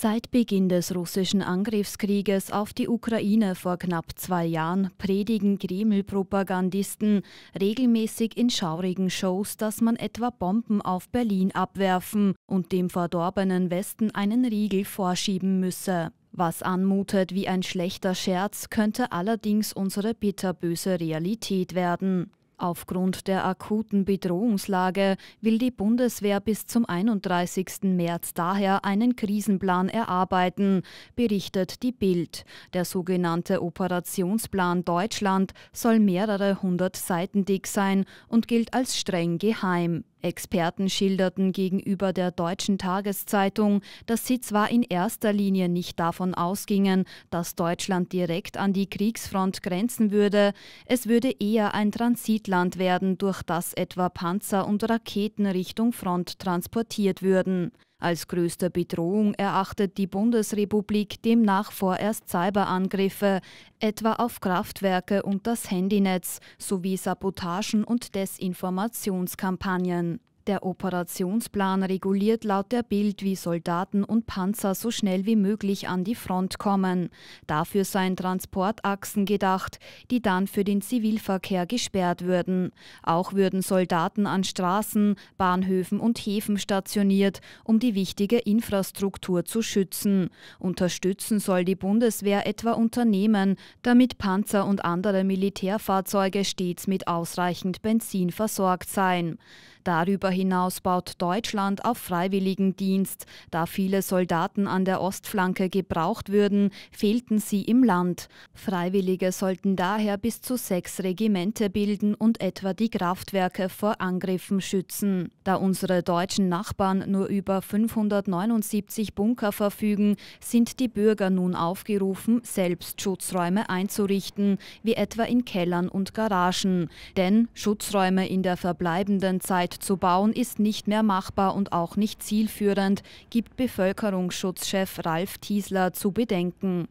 Seit Beginn des russischen Angriffskrieges auf die Ukraine vor knapp zwei Jahren predigen Kreml-Propagandisten regelmäßig in schaurigen Shows, dass man etwa Bomben auf Berlin abwerfen und dem verdorbenen Westen einen Riegel vorschieben müsse. Was anmutet wie ein schlechter Scherz, könnte allerdings unsere bitterböse Realität werden. Aufgrund der akuten Bedrohungslage will die Bundeswehr bis zum 31. März daher einen Krisenplan erarbeiten, berichtet die Bild. Der sogenannte Operationsplan Deutschland soll mehrere hundert Seiten dick sein und gilt als streng geheim. Experten schilderten gegenüber der deutschen Tageszeitung, dass sie zwar in erster Linie nicht davon ausgingen, dass Deutschland direkt an die Kriegsfront grenzen würde, es würde eher ein Transit Drittland werden, durch das etwa Panzer und Raketen Richtung Front transportiert würden. Als größte Bedrohung erachtet die Bundesrepublik demnach vorerst Cyberangriffe, etwa auf Kraftwerke und das Handynetz, sowie Sabotagen und Desinformationskampagnen. Der Operationsplan reguliert laut der Bild, wie Soldaten und Panzer so schnell wie möglich an die Front kommen. Dafür seien Transportachsen gedacht, die dann für den Zivilverkehr gesperrt würden. Auch würden Soldaten an Straßen, Bahnhöfen und Häfen stationiert, um die wichtige Infrastruktur zu schützen. Unterstützen soll die Bundeswehr etwa Unternehmen, damit Panzer und andere Militärfahrzeuge stets mit ausreichend Benzin versorgt seien. Darüber hinaus baut Deutschland auf Freiwilligendienst. Da viele Soldaten an der Ostflanke gebraucht würden, fehlten sie im Land. Freiwillige sollten daher bis zu sechs Regimente bilden und etwa die Kraftwerke vor Angriffen schützen. Da unsere deutschen Nachbarn nur über 579 Bunker verfügen, sind die Bürger nun aufgerufen, selbst Schutzräume einzurichten, wie etwa in Kellern und Garagen. Denn Schutzräume in der verbleibenden Zeit aufzubauen, ist nicht mehr machbar und auch nicht zielführend, gibt Bevölkerungsschutzchef Ralf Tiesler zu bedenken.